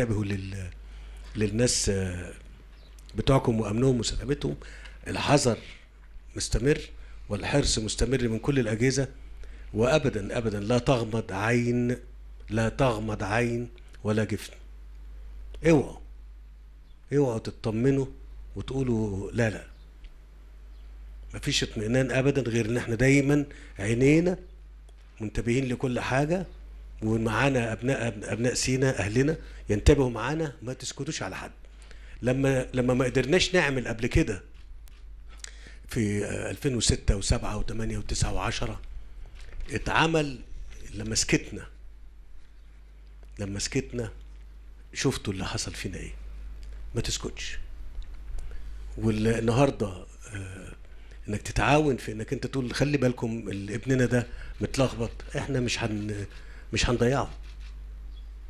انتبهوا لل للناس آه، بتوعكم وامنهم وسلامتهم الحذر مستمر والحرص مستمر من كل الاجهزه وابدا ابدا لا تغمض عين لا تغمض عين ولا جفن اوعوا اوعوا تطمنوا وتقولوا لا لا مفيش اطمئنان ابدا غير ان احنا دايما عينينا منتبهين لكل حاجه ومعانا ابناء ابناء سينا اهلنا ينتبهوا معانا ما تسكتوش على حد لما لما ما قدرناش نعمل قبل كده في 2006 و7 و8 و9 و10 اتعمل لما سكتنا لما سكتنا شفتوا اللي حصل فينا ايه ما تسكتش والنهارده آه، انك تتعاون في انك انت تقول خلي بالكم ابننا ده متلخبط احنا مش هن مش هنضيعه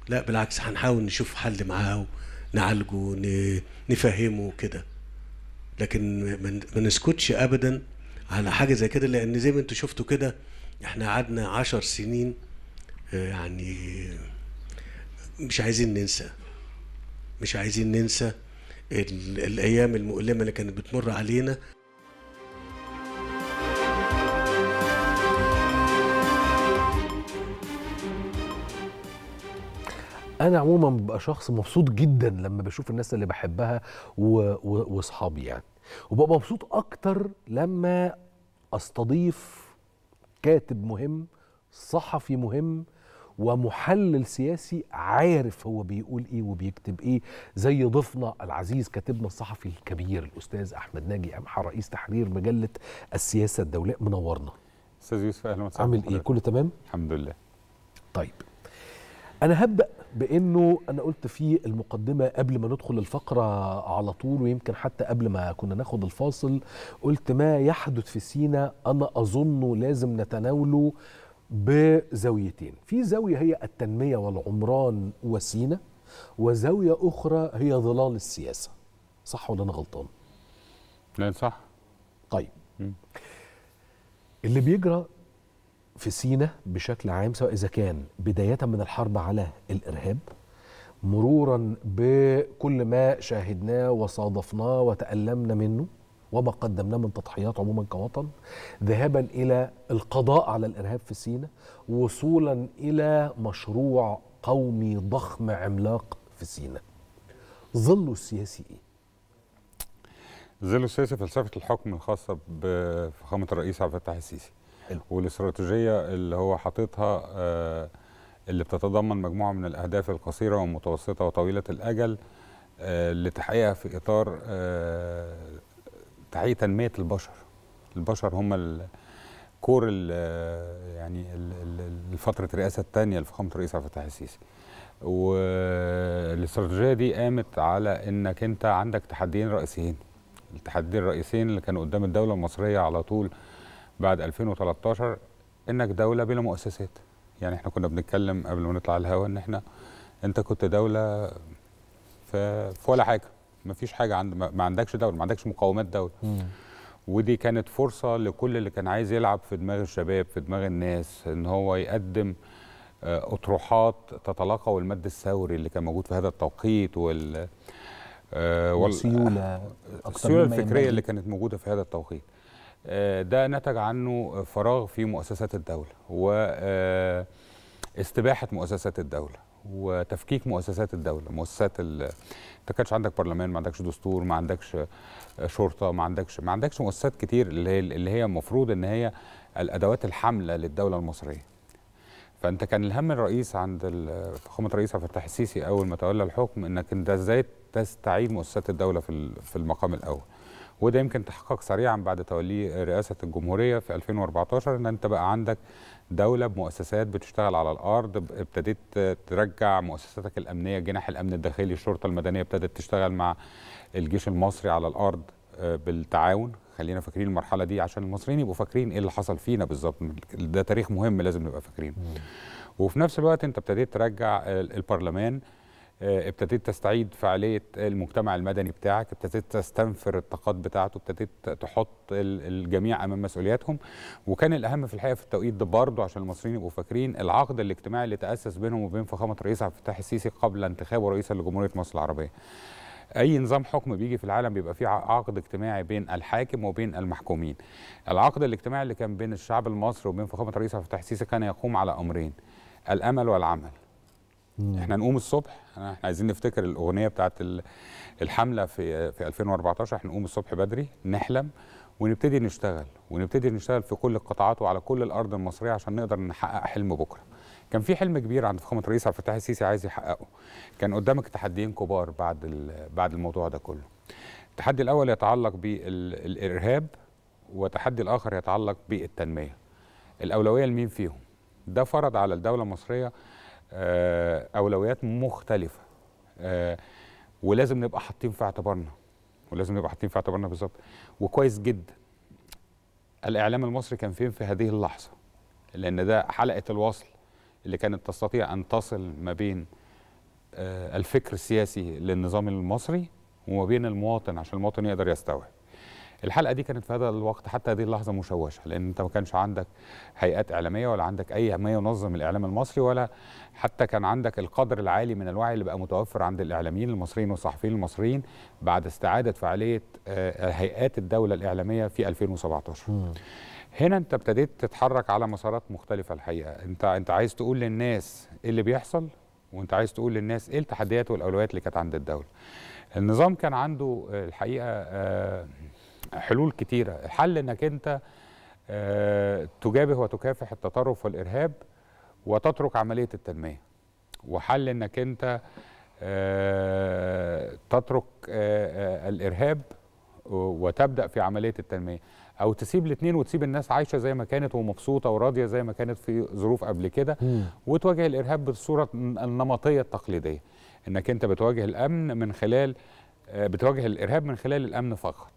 لا بالعكس هنحاول نشوف حل معاه نعالجه نفهمه كده لكن ما نسكتش ابدا على حاجه زي كده لان زي ما انتم شفتوا كده احنا قعدنا عشر سنين آه، يعني مش عايزين ننسى مش عايزين ننسى الايام المؤلمه اللي كانت بتمر علينا انا عموما ببقى شخص مبسوط جدا لما بشوف الناس اللي بحبها واصحابي يعني وببقى مبسوط اكتر لما استضيف كاتب مهم صحفي مهم ومحلل سياسي عارف هو بيقول ايه وبيكتب ايه زي ضيفنا العزيز كاتبنا الصحفي الكبير الاستاذ احمد ناجي امحى رئيس تحرير مجله السياسه الدوليه منورنا استاذ يوسف اهلا وسهلا عامل ايه كله تمام الحمد لله طيب انا هبدا بانه انا قلت في المقدمه قبل ما ندخل الفقره على طول ويمكن حتى قبل ما كنا ناخد الفاصل قلت ما يحدث في سينا انا اظنه لازم نتناوله بزاويتين في زاويه هي التنميه والعمران وسينا وزاويه اخرى هي ظلال السياسه صح ولا انا غلطان لا صح طيب م. اللي بيجرى في سينا بشكل عام سواء اذا كان بدايه من الحرب على الارهاب مرورا بكل ما شاهدناه وصادفناه وتألمنا منه وما قدمناه من تضحيات عموما كوطن ذهابا الى القضاء على الارهاب في سينا وصولا الى مشروع قومي ضخم عملاق في سينا ظله السياسي ايه ظله السياسي فلسفه الحكم الخاصه بفخامه الرئيس عبد الفتاح السيسي والاستراتيجيه اللي هو حاططها آه، اللي بتتضمن مجموعه من الاهداف القصيره والمتوسطه وطويله الاجل آه، لتحقيقها في اطار آه، تحقيق تنميه البشر البشر هم الكور يعني الفترة الرئاسة الثانية لفخامة الرئيس عبد الفتاح السيسي والاستراتيجية دي قامت على انك انت عندك تحديين رئيسيين التحديين الرئيسيين اللي كانوا قدام الدولة المصرية على طول بعد 2013 انك دوله بلا مؤسسات يعني احنا كنا بنتكلم قبل ما نطلع الهوا ان احنا انت كنت دوله في, ولا حاجه ما فيش حاجه عند ما عندكش دوله ما عندكش مقومات دوله مم. ودي كانت فرصه لكل اللي كان عايز يلعب في دماغ الشباب في دماغ الناس ان هو يقدم آه، اطروحات تتلاقى والمد الثوري اللي كان موجود في هذا التوقيت وال آه، والسيوله السيوله الفكريه اللي كانت موجوده في هذا التوقيت آه، ده نتج عنه فراغ في مؤسسات الدولة واستباحة آه، مؤسسات الدولة وتفكيك مؤسسات الدولة مؤسسات ال... انت كانش عندك برلمان ما عندكش دستور ما عندكش آه، شرطة ما عندكش ما عندكش مؤسسات كتير اللي هي اللي هي المفروض ان هي الادوات الحاملة للدولة المصرية فانت كان الهم الرئيس عند فخامة الرئيس عبد الفتاح السيسي اول ما تولى الحكم انك انت ازاي تستعيد مؤسسات الدولة في المقام الاول وده يمكن تحقق سريعا بعد توليه رئاسه الجمهوريه في 2014 ان انت بقى عندك دوله بمؤسسات بتشتغل على الارض ابتديت ترجع مؤسساتك الامنيه جناح الامن الداخلي الشرطه المدنيه ابتدت تشتغل مع الجيش المصري على الارض آه، بالتعاون خلينا فاكرين المرحله دي عشان المصريين يبقوا فاكرين ايه اللي حصل فينا بالظبط ده تاريخ مهم لازم نبقى فاكرين وفي نفس الوقت انت ابتديت ترجع البرلمان آه، ابتديت تستعيد فعاليه المجتمع المدني بتاعك ابتديت تستنفر الطاقات بتاعته ابتديت تحط الجميع امام مسؤولياتهم وكان الاهم في الحقيقه في التوقيت ده برضه عشان المصريين يبقوا فاكرين العقد الاجتماعي اللي تاسس بينهم وبين فخامه الرئيس عبد الفتاح السيسي قبل انتخابه رئيسا لجمهوريه مصر العربيه اي نظام حكم بيجي في العالم بيبقى فيه عقد اجتماعي بين الحاكم وبين المحكومين العقد الاجتماعي اللي كان بين الشعب المصري وبين فخامه الرئيس عبد الفتاح السيسي كان يقوم على امرين الامل والعمل مم. احنا نقوم الصبح احنا عايزين نفتكر الاغنيه بتاعت الحمله في في 2014 احنا نقوم الصبح بدري نحلم ونبتدي نشتغل ونبتدي نشتغل في كل القطاعات وعلى كل الارض المصريه عشان نقدر نحقق حلم بكره كان في حلم كبير عند فخامه الرئيس عبد الفتاح السيسي عايز يحققه كان قدامك تحديين كبار بعد بعد الموضوع ده كله التحدي الاول يتعلق بالارهاب وتحدي الاخر يتعلق بالتنميه الاولويه لمين فيهم ده فرض على الدوله المصريه آه، اولويات مختلفه آه، ولازم نبقى حاطين في اعتبارنا ولازم نبقى حاطين في اعتبارنا بالظبط وكويس جدا الاعلام المصري كان فين في هذه اللحظه لان ده حلقه الوصل اللي كانت تستطيع ان تصل ما بين آه، الفكر السياسي للنظام المصري وما بين المواطن عشان المواطن يقدر يستوعب الحلقه دي كانت في هذا الوقت حتى هذه اللحظه مشوشه لان انت ما كانش عندك هيئات اعلاميه ولا عندك اي ما ينظم الاعلام المصري ولا حتى كان عندك القدر العالي من الوعي اللي بقى متوفر عند الاعلاميين المصريين والصحفيين المصريين بعد استعاده فعاليه آه، هيئات الدوله الاعلاميه في 2017 م. هنا انت ابتديت تتحرك على مسارات مختلفه الحقيقه انت انت عايز تقول للناس ايه اللي بيحصل وانت عايز تقول للناس ايه التحديات والاولويات اللي كانت عند الدوله النظام كان عنده آه، الحقيقه آه، حلول كتيره الحل انك انت آه، تجابه وتكافح التطرف والارهاب وتترك عمليه التنميه وحل انك انت آه، تترك آه، الارهاب وتبدا في عمليه التنميه او تسيب الاثنين وتسيب الناس عايشه زي ما كانت ومبسوطه وراضيه زي ما كانت في ظروف قبل كده وتواجه الارهاب بالصوره النمطيه التقليديه انك انت بتواجه الامن من خلال بتواجه الارهاب من خلال الامن فقط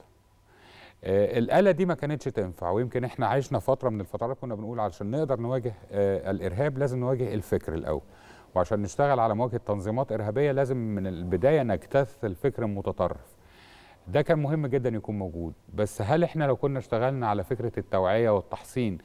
آه، الآلة دي ما كانتش تنفع ويمكن احنا عشنا فترة من الفترات كنا بنقول علشان نقدر نواجه آه، الإرهاب لازم نواجه الفكر الأول وعشان نشتغل على مواجهة تنظيمات إرهابية لازم من البداية نجتث الفكر المتطرف ده كان مهم جدا يكون موجود بس هل احنا لو كنا اشتغلنا على فكرة التوعية والتحصين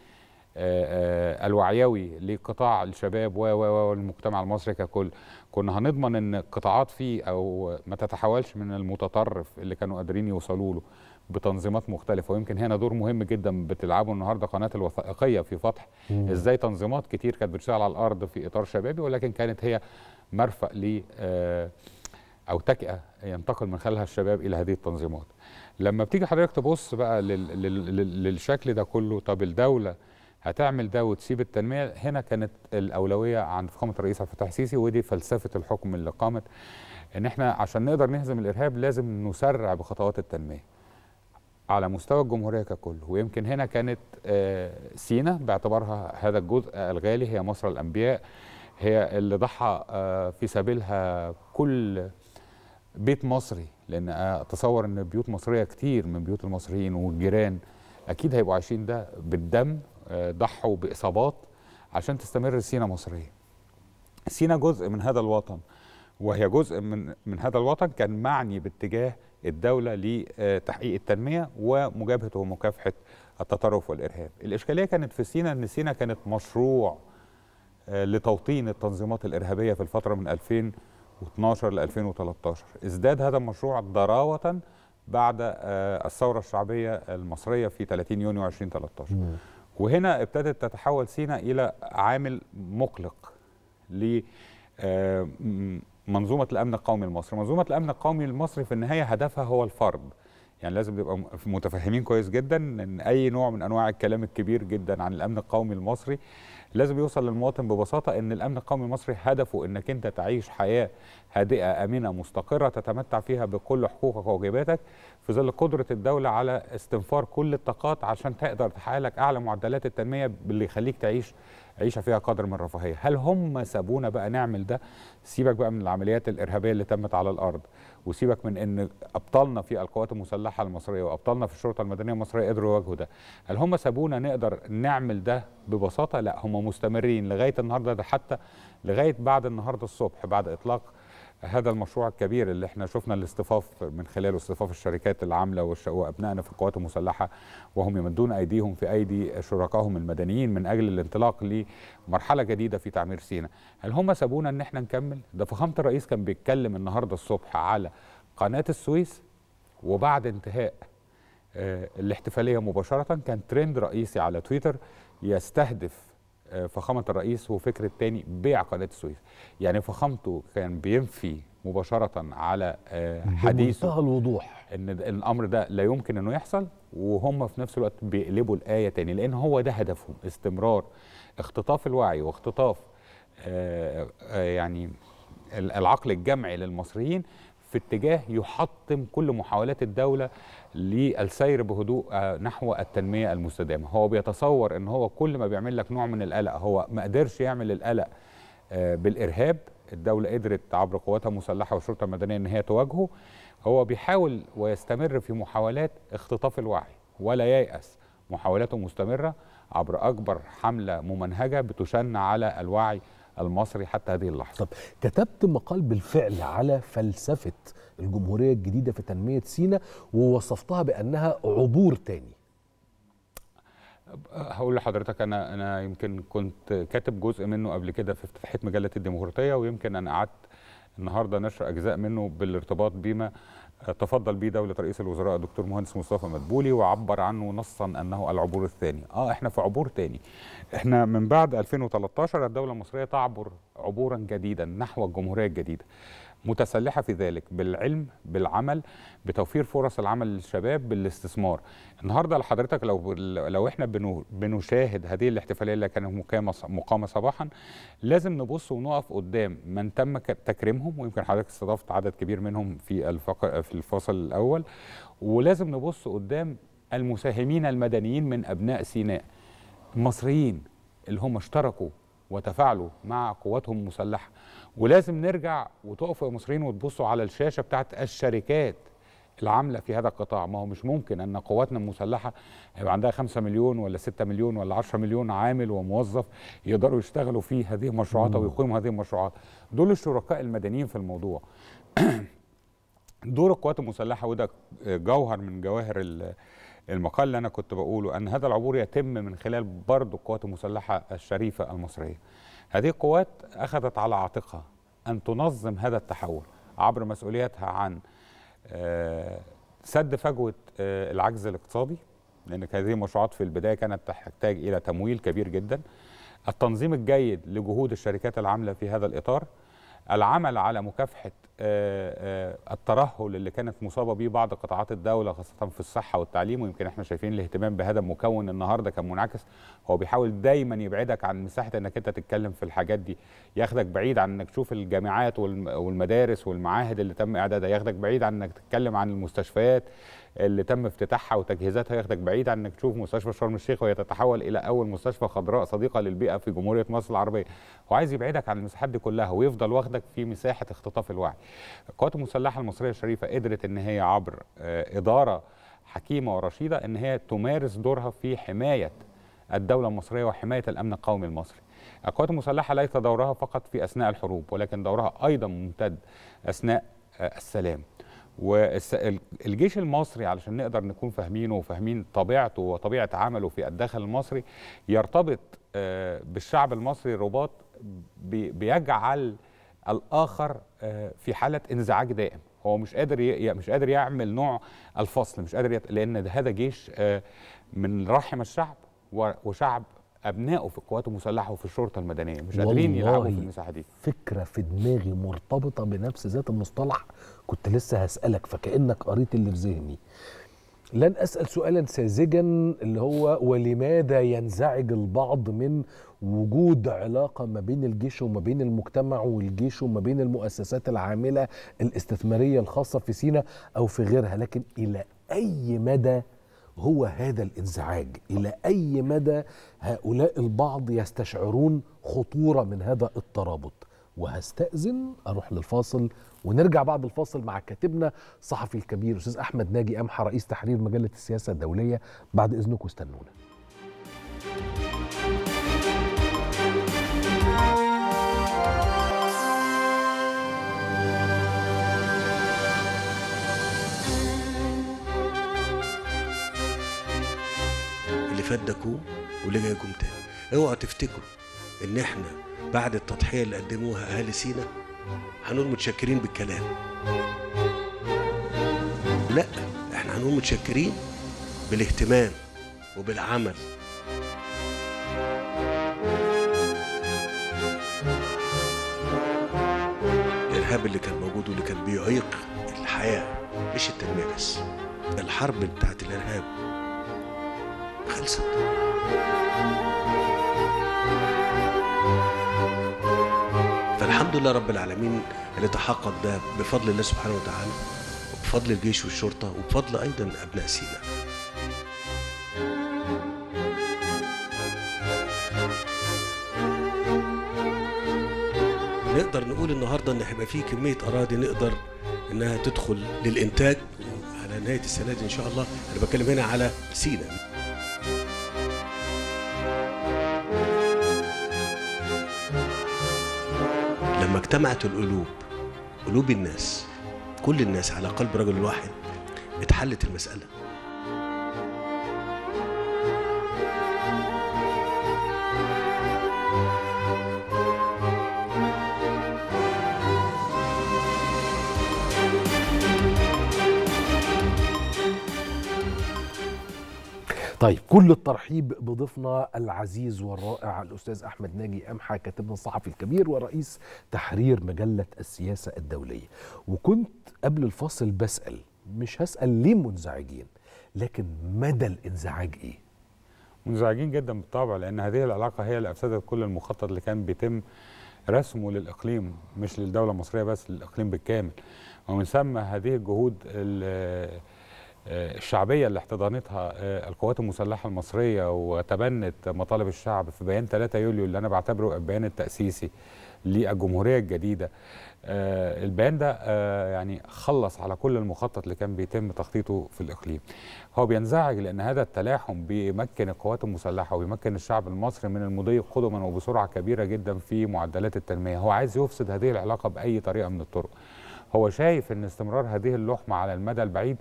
آه، الوعيوي لقطاع الشباب و و والمجتمع المصري ككل كنا هنضمن ان القطاعات فيه او ما تتحولش من المتطرف اللي كانوا قادرين يوصلوا له بتنظيمات مختلفه ويمكن هنا دور مهم جدا بتلعبه النهارده قناه الوثائقيه في فتح مم. ازاي تنظيمات كتير كانت بتشتغل على الارض في اطار شبابي ولكن كانت هي مرفأ ل آه، او تكئه ينتقل من خلالها الشباب الى هذه التنظيمات. لما بتيجي حضرتك تبص بقى للشكل ده كله طب الدوله هتعمل ده وتسيب التنميه هنا كانت الاولويه عند فخامه الرئيس عبد الفتاح السيسي ودي فلسفه الحكم اللي قامت ان احنا عشان نقدر نهزم الارهاب لازم نسرع بخطوات التنميه. على مستوى الجمهوريه ككل ويمكن هنا كانت آه، سينا باعتبارها هذا الجزء الغالي هي مصر الانبياء هي اللي ضحى آه، في سبيلها كل بيت مصري لان اتصور ان بيوت مصريه كتير من بيوت المصريين والجيران اكيد هيبقوا عايشين ده بالدم آه، ضحوا باصابات عشان تستمر سينا مصريه سينا جزء من هذا الوطن وهي جزء من من هذا الوطن كان معني باتجاه الدولة لتحقيق التنمية ومجابهة ومكافحة التطرف والإرهاب الإشكالية كانت في سينا أن سينا كانت مشروع آه، لتوطين التنظيمات الإرهابية في الفترة من 2012 ل 2013 ازداد هذا المشروع ضراوة بعد آه، الثورة الشعبية المصرية في 30 يونيو 2013 وهنا ابتدت تتحول سينا إلى عامل مقلق ل آه، منظومه الامن القومي المصري منظومه الامن القومي المصري في النهايه هدفها هو الفرد يعني لازم نبقى متفهمين كويس جدا ان اي نوع من انواع الكلام الكبير جدا عن الامن القومي المصري لازم يوصل للمواطن ببساطه ان الامن القومي المصري هدفه انك انت تعيش حياه هادئه امنه مستقره تتمتع فيها بكل حقوقك وواجباتك في ظل قدره الدوله على استنفار كل الطاقات عشان تقدر تحقق لك اعلى معدلات التنميه اللي يخليك تعيش عيشه فيها قدر من الرفاهيه هل هم سابونا بقى نعمل ده سيبك بقى من العمليات الارهابيه اللي تمت على الارض وسيبك من ان ابطالنا في القوات المسلحه المصريه وابطالنا في الشرطه المدنيه المصريه قدروا يواجهوا ده هل هم سابونا نقدر نعمل ده ببساطه لا هم مستمرين لغايه النهارده ده حتى لغايه بعد النهارده الصبح بعد اطلاق هذا المشروع الكبير اللي احنا شفنا الاصطفاف من خلاله اصطفاف الشركات العامله وابنائنا في القوات المسلحه وهم يمدون ايديهم في ايدي شركائهم المدنيين من اجل الانطلاق لمرحله جديده في تعمير سينا، هل هم سابونا ان احنا نكمل؟ ده فخامه الرئيس كان بيتكلم النهارده الصبح على قناه السويس وبعد انتهاء آه، الاحتفاليه مباشره كان ترند رئيسي على تويتر يستهدف آه، فخامه الرئيس وفكره تاني بيع قناه السويس يعني فخامته كان بينفي مباشره على حديث آه، بمنتهى الوضوح ان الامر ده لا يمكن انه يحصل وهم في نفس الوقت بيقلبوا الايه تاني لان هو ده هدفهم استمرار اختطاف الوعي واختطاف آه، يعني العقل الجمعي للمصريين في اتجاه يحطم كل محاولات الدولة للسير بهدوء آه، نحو التنمية المستدامة هو بيتصور ان هو كل ما بيعمل لك نوع من القلق هو ما قدرش يعمل القلق آه، بالإرهاب الدولة قدرت عبر قواتها المسلحة والشرطة المدنية ان هي تواجهه هو بيحاول ويستمر في محاولات اختطاف الوعي ولا ييأس محاولاته مستمرة عبر أكبر حملة ممنهجة بتشن على الوعي المصري حتى هذه اللحظه طب كتبت مقال بالفعل على فلسفه الجمهوريه الجديده في تنميه سينا ووصفتها بانها عبور تاني هقول لحضرتك انا انا يمكن كنت كاتب جزء منه قبل كده في افتتاحيه مجله الديمقراطيه ويمكن انا قعدت النهارده نشر اجزاء منه بالارتباط بما تفضل به دولة رئيس الوزراء الدكتور مهندس مصطفى مدبولي وعبر عنه نصا أنه العبور الثاني آه إحنا في عبور تاني إحنا من بعد 2013 الدولة المصرية تعبر عبورا جديدا نحو الجمهورية الجديدة متسلحه في ذلك بالعلم بالعمل بتوفير فرص العمل للشباب بالاستثمار النهارده لحضرتك لو لو احنا بنشاهد هذه الاحتفاليه اللي كانت مقامه صباحا لازم نبص ونقف قدام من تم تكريمهم ويمكن حضرتك استضفت عدد كبير منهم في في الفصل الاول ولازم نبص قدام المساهمين المدنيين من ابناء سيناء المصريين اللي هم اشتركوا وتفاعلوا مع قواتهم المسلحه ولازم نرجع وتقفوا يا مصريين وتبصوا على الشاشه بتاعت الشركات العامله في هذا القطاع ما هو مش ممكن ان قواتنا المسلحه هيبقى عندها 5 مليون ولا 6 مليون ولا 10 مليون عامل وموظف يقدروا يشتغلوا في هذه المشروعات او يقيموا هذه المشروعات دول الشركاء المدنيين في الموضوع دور القوات المسلحه وده جوهر من جواهر المقال اللي انا كنت بقوله ان هذا العبور يتم من خلال برضه القوات المسلحه الشريفه المصريه هذه القوات أخذت على عاتقها أن تنظم هذا التحول عبر مسؤوليتها عن آه، سد فجوة آه، العجز الاقتصادي لأن هذه المشروعات في البداية كانت تحتاج إلى تمويل كبير جدا التنظيم الجيد لجهود الشركات العاملة في هذا الإطار العمل على مكافحة آه، آه، الترهل اللي كانت مصابه بيه بعض قطاعات الدوله خاصه في الصحه والتعليم ويمكن احنا شايفين الاهتمام بهذا المكون النهارده كان منعكس هو بيحاول دايما يبعدك عن مساحه انك انت تتكلم في الحاجات دي ياخدك بعيد عن انك تشوف الجامعات والمدارس والمعاهد اللي تم اعدادها ياخدك بعيد عن انك تتكلم عن المستشفيات اللي تم افتتاحها وتجهيزاتها ياخدك بعيد عن انك تشوف مستشفى شرم الشيخ وهي تتحول الى اول مستشفى خضراء صديقه للبيئه في جمهوريه مصر العربيه وعايز يبعدك عن المساحات دي كلها ويفضل واخدك في مساحه اختطاف الوعي القوات المسلحه المصريه الشريفه قدرت ان هي عبر آه، اداره حكيمه ورشيده ان هي تمارس دورها في حمايه الدوله المصريه وحمايه الامن القومي المصري القوات المسلحه ليس دورها فقط في اثناء الحروب ولكن دورها ايضا ممتد اثناء آه، السلام والجيش المصري علشان نقدر نكون فاهمينه وفاهمين طبيعته وطبيعه عمله في الداخل المصري يرتبط آه، بالشعب المصري رباط بيجعل الاخر آه، في حاله انزعاج دائم هو مش قادر مش قادر يعمل نوع الفصل مش قادر يت... لان هذا جيش آه، من رحم الشعب وشعب ابنائه في القوات المسلحه وفي الشرطه المدنيه مش قادرين يلعبوا في المساحه دي فكره في دماغي مرتبطه بنفس ذات المصطلح كنت لسه هسالك فكانك قريت اللي في ذهني لن اسال سؤالا ساذجا اللي هو ولماذا ينزعج البعض من وجود علاقه ما بين الجيش وما بين المجتمع والجيش وما بين المؤسسات العامله الاستثماريه الخاصه في سينا او في غيرها لكن الى اي مدى هو هذا الانزعاج الى اي مدى هؤلاء البعض يستشعرون خطوره من هذا الترابط وهستأذن أروح للفاصل ونرجع بعد الفاصل مع كاتبنا الصحفي الكبير أستاذ أحمد ناجي أمحى رئيس تحرير مجلة السياسة الدولية بعد إذنكم استنونا فات ده كوم وليه تاني اوعوا تفتكروا ان احنا بعد التضحيه اللي قدموها اهالي سينا هنقول متشكرين بالكلام لا احنا هنقول متشكرين بالاهتمام وبالعمل الارهاب اللي كان موجود واللي كان بيعيق الحياه مش التنميه بس الحرب بتاعت الارهاب خلصت فالحمد لله رب العالمين اللي تحقق ده بفضل الله سبحانه وتعالى وبفضل الجيش والشرطة وبفضل أيضا أبناء سينا نقدر نقول النهارده ان هيبقى في كميه اراضي نقدر انها تدخل للانتاج على نهايه السنه دي ان شاء الله انا بتكلم هنا على سينا اجتمعت القلوب قلوب الناس كل الناس على قلب رجل واحد اتحلت المسألة طيب كل الترحيب بضيفنا العزيز والرائع الاستاذ احمد ناجي قمحه كاتبنا الصحفي الكبير ورئيس تحرير مجله السياسه الدوليه وكنت قبل الفاصل بسال مش هسال ليه منزعجين لكن مدى الانزعاج ايه منزعجين جدا بالطبع لان هذه العلاقه هي اللي افسدت كل المخطط اللي كان بيتم رسمه للاقليم مش للدوله المصريه بس للاقليم بالكامل ومن ثم هذه الجهود اللي الشعبية اللي احتضنتها آه، القوات المسلحة المصرية وتبنت مطالب الشعب في بيان 3 يوليو اللي أنا بعتبره البيان التأسيسي للجمهورية الجديدة آه، البيان ده آه، يعني خلص على كل المخطط اللي كان بيتم تخطيطه في الإقليم هو بينزعج لأن هذا التلاحم بيمكن القوات المسلحة وبيمكن الشعب المصري من المضي قدما وبسرعة كبيرة جدا في معدلات التنمية هو عايز يفسد هذه العلاقة بأي طريقة من الطرق هو شايف أن استمرار هذه اللحمة على المدى البعيد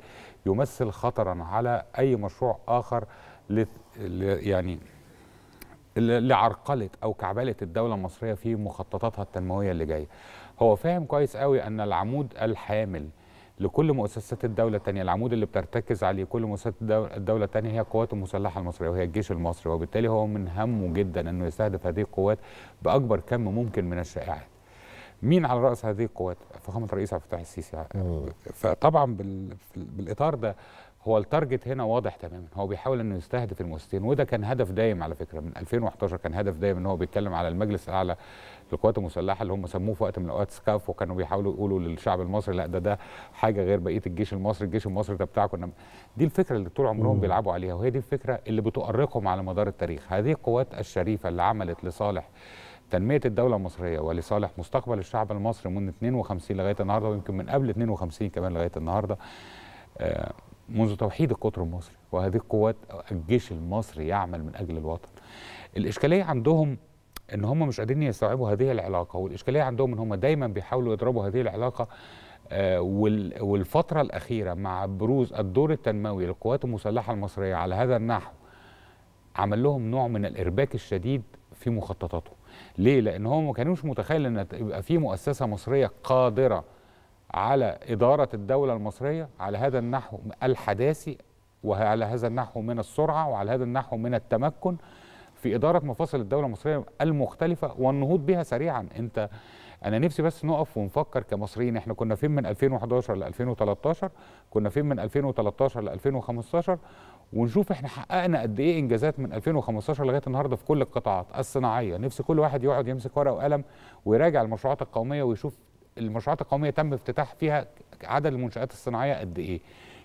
يمثل خطرا على أي مشروع آخر لت... يعني لعرقلة أو كعبلة الدولة المصرية في مخططاتها التنموية اللي جاية هو فاهم كويس قوي أن العمود الحامل لكل مؤسسات الدولة التانية العمود اللي بترتكز عليه كل مؤسسات الدولة التانية هي القوات المسلحة المصرية وهي الجيش المصري وبالتالي هو من همه جدا أنه يستهدف هذه القوات بأكبر كم ممكن من الشائعات مين على راس هذه القوات فخامه الرئيس عبد الفتاح السيسي فطبعا بالاطار ده هو التارجت هنا واضح تماما هو بيحاول انه يستهدف المؤسسين وده كان هدف دايم على فكره من 2011 كان هدف دايم ان هو بيتكلم على المجلس الاعلى للقوات المسلحه اللي هم سموه في وقت من الاوقات سكاف وكانوا بيحاولوا يقولوا للشعب المصري لا ده ده حاجه غير بقيه الجيش المصري الجيش المصري ده بتاعكم دي الفكره اللي طول عمرهم بيلعبوا عليها وهي دي الفكره اللي بتؤرقهم على مدار التاريخ هذه القوات الشريفه اللي عملت لصالح تنميه الدوله المصريه ولصالح مستقبل الشعب المصري من 52 لغايه النهارده ويمكن من قبل 52 كمان لغايه النهارده آه، منذ توحيد القطر المصري وهذه قوات الجيش المصري يعمل من اجل الوطن. الاشكاليه عندهم ان هم مش قادرين يستوعبوا هذه العلاقه والاشكاليه عندهم ان هم دايما بيحاولوا يضربوا هذه العلاقه آه، والفتره الاخيره مع بروز الدور التنموي للقوات المسلحه المصريه على هذا النحو عمل لهم نوع من الارباك الشديد في مخططاتهم. ليه لان هم ما كانوش متخيل ان يبقى في مؤسسه مصريه قادره على اداره الدوله المصريه على هذا النحو الحداثي وعلى هذا النحو من السرعه وعلى هذا النحو من التمكن في إدارة مفاصل الدولة المصرية المختلفة والنهوض بها سريعا أنت أنا نفسي بس نقف ونفكر كمصريين إحنا كنا فين من 2011 ل 2013 كنا فين من 2013 ل 2015 ونشوف إحنا حققنا قد إيه إنجازات من 2015 لغاية النهاردة في كل القطاعات الصناعية نفسي كل واحد يقعد يمسك ورقة وقلم ويراجع المشروعات القومية ويشوف المشروعات القومية تم افتتاح فيها عدد المنشآت الصناعية قد إيه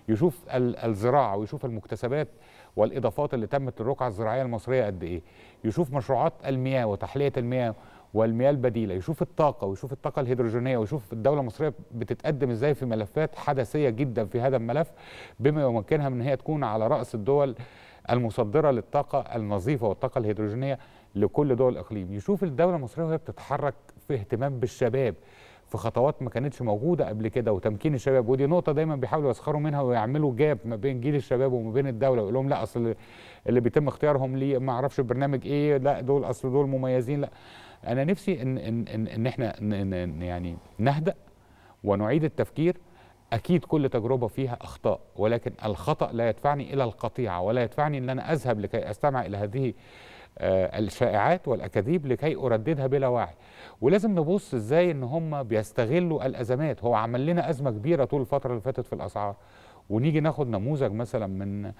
يشوف الزراعة ويشوف المكتسبات والاضافات اللي تمت للرقعه الزراعيه المصريه قد ايه يشوف مشروعات المياه وتحليه المياه والمياه البديله يشوف الطاقه ويشوف الطاقه الهيدروجينيه ويشوف الدوله المصريه بتتقدم ازاي في ملفات حدثيه جدا في هذا الملف بما يمكنها من هي تكون على راس الدول المصدره للطاقه النظيفه والطاقه الهيدروجينيه لكل دول الاقليم يشوف الدوله المصريه وهي بتتحرك في اهتمام بالشباب في خطوات ما كانتش موجوده قبل كده وتمكين الشباب ودي نقطه دايما بيحاولوا يسخروا منها ويعملوا جاب ما بين جيل الشباب وما بين الدوله ويقول لهم لا اصل اللي بيتم اختيارهم ليه ما اعرفش برنامج ايه لا دول اصل دول مميزين لا انا نفسي ان ان ان, إن احنا إن يعني نهدأ ونعيد التفكير اكيد كل تجربه فيها اخطاء ولكن الخطا لا يدفعني الى القطيعه ولا يدفعني ان انا اذهب لكي استمع الى هذه آه، الشائعات والاكاذيب لكي ارددها بلا وعي ولازم نبص ازاي ان هم بيستغلوا الازمات هو عمل لنا ازمه كبيره طول الفتره اللي فاتت في الاسعار ونيجي ناخد نموذج مثلا من آه،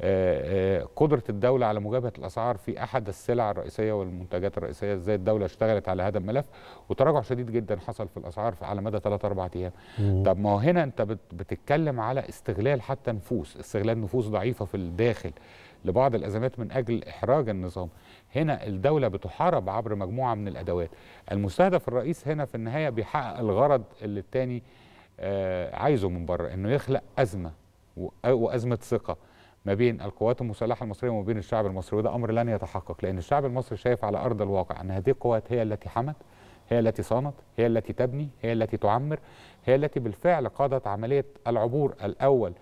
آه، قدره الدوله على مجابهه الاسعار في احد السلع الرئيسيه والمنتجات الرئيسيه ازاي الدوله اشتغلت على هذا الملف وتراجع شديد جدا حصل في الاسعار على مدى 3 4 ايام طب ما هو هنا انت بتتكلم على استغلال حتى نفوس استغلال نفوس ضعيفه في الداخل لبعض الأزمات من أجل إحراج النظام هنا الدولة بتحارب عبر مجموعة من الأدوات المستهدف الرئيس هنا في النهاية بيحقق الغرض اللي التاني آه، عايزه من بره أنه يخلق أزمة وأزمة ثقة ما بين القوات المسلحه المصريه وما بين الشعب المصري وده امر لن يتحقق لان الشعب المصري شايف على ارض الواقع ان هذه القوات هي التي حمت هي التي صانت هي التي تبني هي التي تعمر هي التي بالفعل قادت عمليه العبور الاول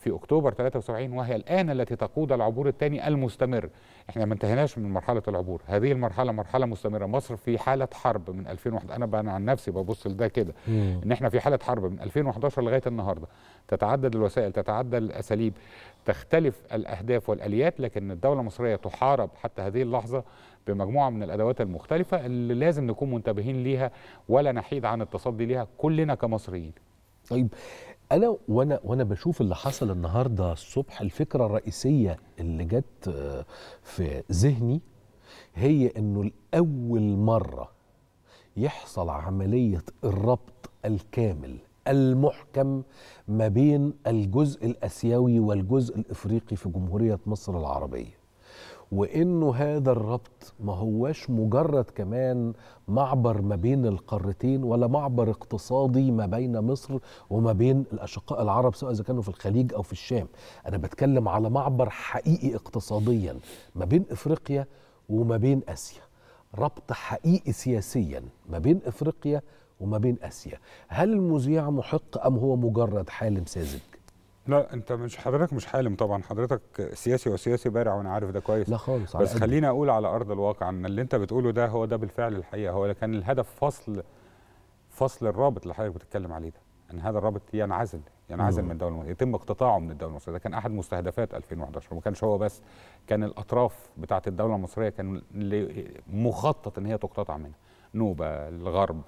في اكتوبر 73 وهي الان التي تقود العبور الثاني المستمر احنا ما انتهيناش من مرحله العبور هذه المرحله مرحله مستمره مصر في حاله حرب من 2001 انا بقى أنا عن نفسي ببص لده كده ان احنا في حاله حرب من 2011 لغايه النهارده تتعدد الوسائل تتعدد الاساليب تختلف الاهداف والاليات لكن الدوله المصريه تحارب حتى هذه اللحظه بمجموعه من الادوات المختلفه اللي لازم نكون منتبهين ليها ولا نحيد عن التصدي ليها كلنا كمصريين طيب انا وانا وانا بشوف اللي حصل النهارده الصبح الفكره الرئيسيه اللي جت آه، في ذهني هي انه لاول مره يحصل عمليه الربط الكامل المحكم ما بين الجزء الاسيوي والجزء الافريقي في جمهوريه مصر العربيه وانه هذا الربط ما هواش مجرد كمان معبر ما بين القارتين ولا معبر اقتصادي ما بين مصر وما بين الاشقاء العرب سواء اذا كانوا في الخليج او في الشام انا بتكلم على معبر حقيقي اقتصاديا ما بين افريقيا وما بين اسيا ربط حقيقي سياسيا ما بين افريقيا وما بين اسيا هل المذيع محق ام هو مجرد حالم ساذج لا انت مش حضرتك مش حالم طبعا حضرتك سياسي وسياسي بارع وانا عارف ده كويس لا خالص بس خليني اقول على ارض الواقع ان اللي انت بتقوله ده هو ده بالفعل الحقيقه هو كان الهدف فصل فصل الرابط اللي حضرتك بتتكلم عليه ده ان هذا الرابط ينعزل ينعزل من الدوله المصريه يتم اقتطاعه من الدوله المصريه ده كان احد مستهدفات 2011 وما كانش هو بس كان الاطراف بتاعه الدوله المصريه كان مخطط ان هي تقتطع منها نوبه الغرب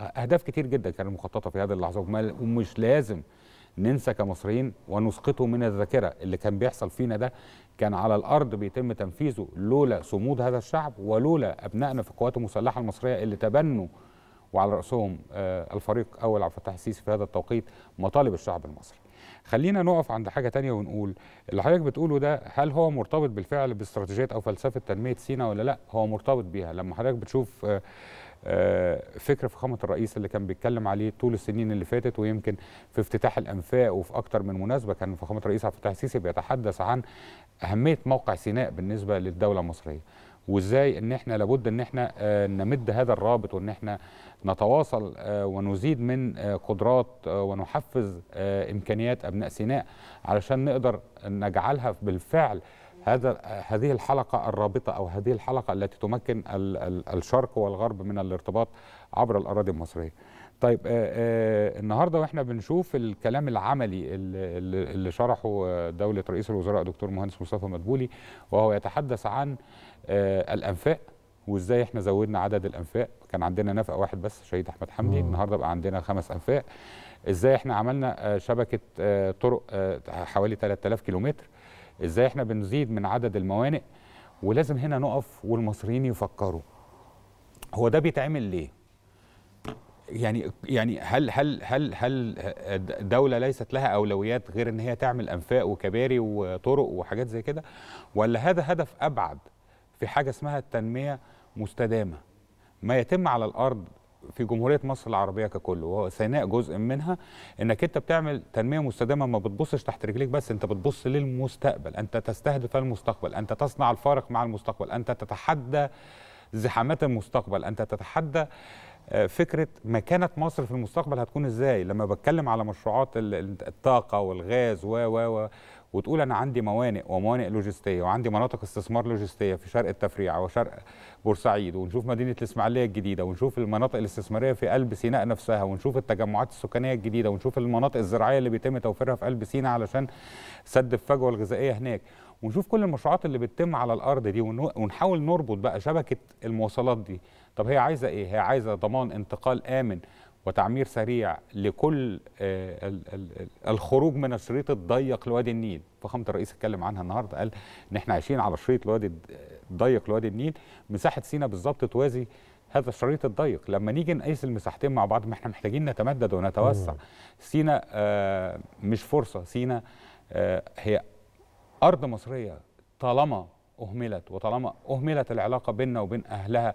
اهداف كتير جدا كانت مخططه في هذه اللحظه ومش لازم ننسى كمصريين ونسقطه من الذاكره اللي كان بيحصل فينا ده كان على الارض بيتم تنفيذه لولا صمود هذا الشعب ولولا ابنائنا في القوات المسلحه المصريه اللي تبنوا وعلى راسهم آه، الفريق اول عبد الفتاح السيسي في هذا التوقيت مطالب الشعب المصري. خلينا نقف عند حاجه تانية ونقول اللي حضرتك بتقوله ده هل هو مرتبط بالفعل باستراتيجيه او فلسفه تنميه سينا ولا لا؟ هو مرتبط بيها لما حضرتك بتشوف آه، آه، فكر فخامه الرئيس اللي كان بيتكلم عليه طول السنين اللي فاتت ويمكن في افتتاح الانفاق وفي اكتر من مناسبه كان فخامه الرئيس عبد الفتاح السيسي بيتحدث عن اهميه موقع سيناء بالنسبه للدوله المصريه وازاي ان احنا لابد ان احنا آه، نمد هذا الرابط وان احنا نتواصل آه، ونزيد من قدرات ونحفز امكانيات ابناء سيناء علشان نقدر نجعلها بالفعل هذا هذه الحلقة الرابطة أو هذه الحلقة التي تمكن الشرق والغرب من الارتباط عبر الأراضي المصرية طيب آه، آه، النهاردة وإحنا بنشوف الكلام العملي اللي شرحه آه، دولة رئيس الوزراء دكتور مهندس مصطفى مدبولي وهو يتحدث عن الأنفاق وازاي احنا زودنا عدد الانفاق كان عندنا نفق واحد بس شهيد احمد حمدي النهارده بقى عندنا خمس انفاق ازاي احنا عملنا شبكه طرق حوالي 3000 كيلومتر ازاي احنا بنزيد من عدد الموانئ ولازم هنا نقف والمصريين يفكروا هو ده بيتعمل ليه يعني يعني هل هل هل هل دوله ليست لها اولويات غير ان هي تعمل انفاق وكباري وطرق وحاجات زي كده ولا هذا هدف ابعد في حاجه اسمها التنميه مستدامه ما يتم على الارض في جمهوريه مصر العربيه ككل وهو ثناء جزء منها انك انت بتعمل تنميه مستدامه ما بتبصش تحت رجليك بس انت بتبص للمستقبل انت تستهدف المستقبل انت تصنع الفارق مع المستقبل انت تتحدى زحامات المستقبل انت تتحدى آه، فكره مكانه مصر في المستقبل هتكون ازاي لما بتكلم على مشروعات الطاقه والغاز و و و وتقول انا عندي موانئ وموانئ لوجستيه وعندي مناطق استثمار لوجستيه في شرق التفريع وشرق بورسعيد ونشوف مدينه الاسماعيليه الجديده ونشوف المناطق الاستثماريه في قلب سيناء نفسها ونشوف التجمعات السكانيه الجديده ونشوف المناطق الزراعيه اللي بيتم توفيرها في قلب سيناء علشان سد الفجوه الغذائيه هناك ونشوف كل المشروعات اللي بتتم على الارض دي ونحاول نربط بقى شبكه المواصلات دي طب هي عايزه ايه هي عايزه ضمان انتقال امن وتعمير سريع لكل آه، الخروج من الشريط الضيق لوادي النيل فخامه الرئيس اتكلم عنها النهارده قال ان احنا عايشين على شريط الوادي الضيق لوادي النيل مساحه سينا بالظبط توازي هذا الشريط الضيق لما نيجي نقيس المساحتين مع بعض ما احنا محتاجين نتمدد ونتوسع سينا آه، مش فرصه سينا آه، هي ارض مصريه طالما اهملت وطالما اهملت العلاقه بيننا وبين اهلها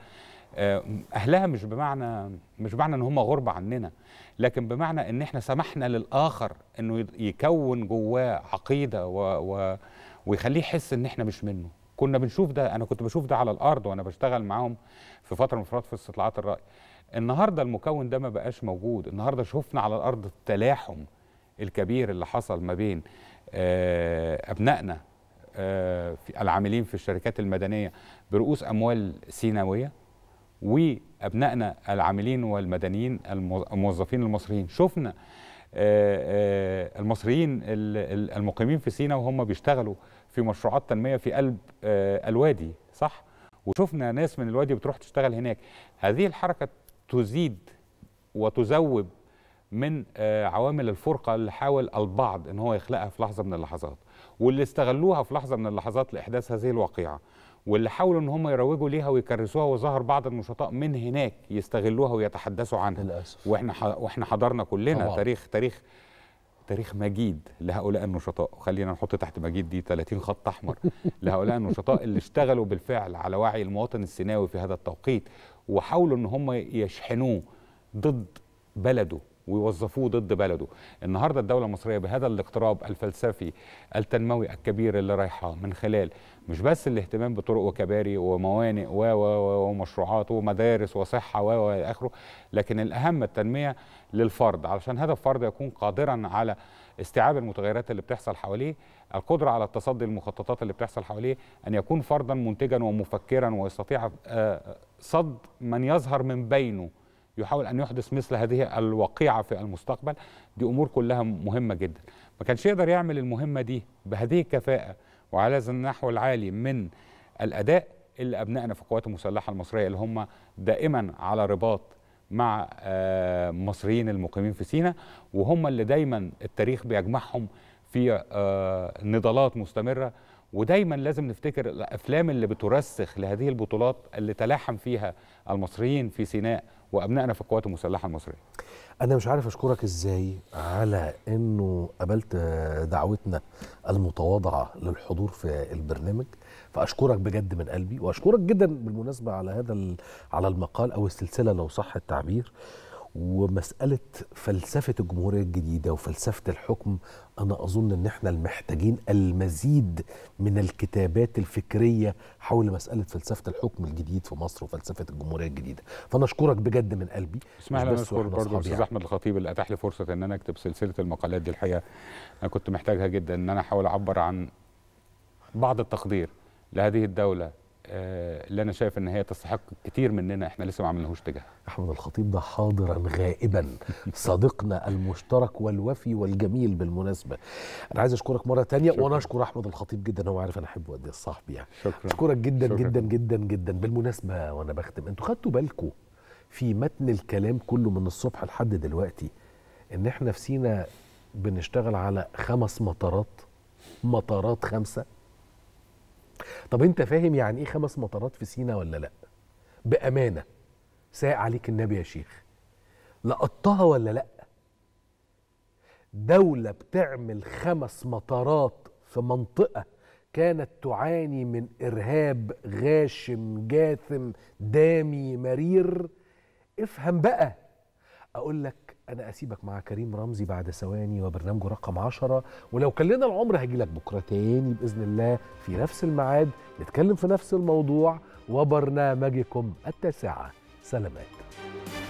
آه، اهلها مش بمعنى مش بمعنى ان هم غربه عننا لكن بمعنى ان احنا سمحنا للاخر انه يكون جواه عقيده و و ويخليه يحس ان احنا مش منه كنا بنشوف ده انا كنت بشوف ده على الارض وانا بشتغل معاهم في فتره من الفترات في استطلاعات الراي النهارده المكون ده ما بقاش موجود النهارده شفنا على الارض التلاحم الكبير اللي حصل ما بين آه، ابنائنا آه، العاملين في الشركات المدنيه برؤوس اموال سيناويه وابنائنا العاملين والمدنيين الموظفين المصريين شفنا آه، آه، المصريين المقيمين في سينا وهم بيشتغلوا في مشروعات تنميه في قلب آه، الوادي صح وشفنا ناس من الوادي بتروح تشتغل هناك هذه الحركه تزيد وتذوب من عوامل الفرقه اللي حاول البعض ان هو يخلقها في لحظه من اللحظات واللي استغلوها في لحظه من اللحظات لاحداث هذه الواقعه واللي حاولوا ان هم يروجوا ليها ويكرسوها وظهر بعض النشطاء من هناك يستغلوها ويتحدثوا عنها للاسف واحنا واحنا حضرنا كلنا طبعا. تاريخ تاريخ تاريخ مجيد لهؤلاء النشطاء خلينا نحط تحت مجيد دي 30 خط احمر لهؤلاء النشطاء اللي اشتغلوا بالفعل على وعي المواطن السيناوي في هذا التوقيت وحاولوا ان هم يشحنوه ضد بلده ويوظفوه ضد بلده النهارده الدوله المصريه بهذا الاقتراب الفلسفي التنموي الكبير اللي رايحه من خلال مش بس الاهتمام بطرق وكباري وموانئ و ومشروعات ومدارس وصحه و والى اخره لكن الاهم التنميه للفرد علشان هذا الفرد يكون قادرا على استيعاب المتغيرات اللي بتحصل حواليه القدرة على التصدي للمخططات اللي بتحصل حواليه أن يكون فردا منتجا ومفكرا ويستطيع آه، صد من يظهر من بينه يحاول أن يحدث مثل هذه الوقيعة في المستقبل دي أمور كلها مهمة جدا ما كانش يقدر يعمل المهمة دي بهذه الكفاءة وعلى ذا النحو العالي من الأداء إلا أبنائنا في القوات المسلحة المصرية اللي هم دائما على رباط مع المصريين آه، المقيمين في سينا وهم اللي دايما التاريخ بيجمعهم في آه، نضالات مستمرة ودايما لازم نفتكر الأفلام اللي بترسخ لهذه البطولات اللي تلاحم فيها المصريين في سيناء وابنائنا في القوات المسلحه المصريه انا مش عارف اشكرك ازاي على انه قبلت دعوتنا المتواضعه للحضور في البرنامج فاشكرك بجد من قلبي واشكرك جدا بالمناسبه على هذا على المقال او السلسله لو صح التعبير ومسألة فلسفة الجمهورية الجديدة وفلسفة الحكم أنا أظن أن احنا المحتاجين المزيد من الكتابات الفكرية حول مسألة فلسفة الحكم الجديد في مصر وفلسفة الجمهورية الجديدة فأنا أشكرك بجد من قلبي اسمح لي أشكر برضه أستاذ يعني. أحمد الخطيب اللي أتاح لي فرصة أن أنا أكتب سلسلة المقالات دي الحقيقة أنا كنت محتاجها جدا أن أنا أحاول أعبر عن بعض التقدير لهذه الدولة آه، اللي انا شايف ان هي تستحق كتير مننا احنا لسه ما عملناهوش تجاهها. احمد الخطيب ده حاضرا غائبا صديقنا المشترك والوفي والجميل بالمناسبه. انا عايز اشكرك مره تانية شكرا. وانا اشكر احمد الخطيب جدا هو عارف انا احبه قد ايه صاحبي يعني. شكرا. اشكرك جدا شكرا. جدا جدا جدا بالمناسبه وانا بختم انتوا خدتوا بالكم في متن الكلام كله من الصبح لحد دلوقتي ان احنا في سينا بنشتغل على خمس مطارات مطارات خمسه طب انت فاهم يعني ايه خمس مطارات في سينا ولا لا بامانه ساء عليك النبي يا شيخ لقطها ولا لا دولة بتعمل خمس مطارات في منطقة كانت تعاني من إرهاب غاشم جاثم دامي مرير افهم بقى أقول لك انا اسيبك مع كريم رمزي بعد ثواني وبرنامجه رقم 10 ولو كان لنا العمر هجي لك بكره تاني باذن الله في نفس الميعاد نتكلم في نفس الموضوع وبرنامجكم التاسعه سلامات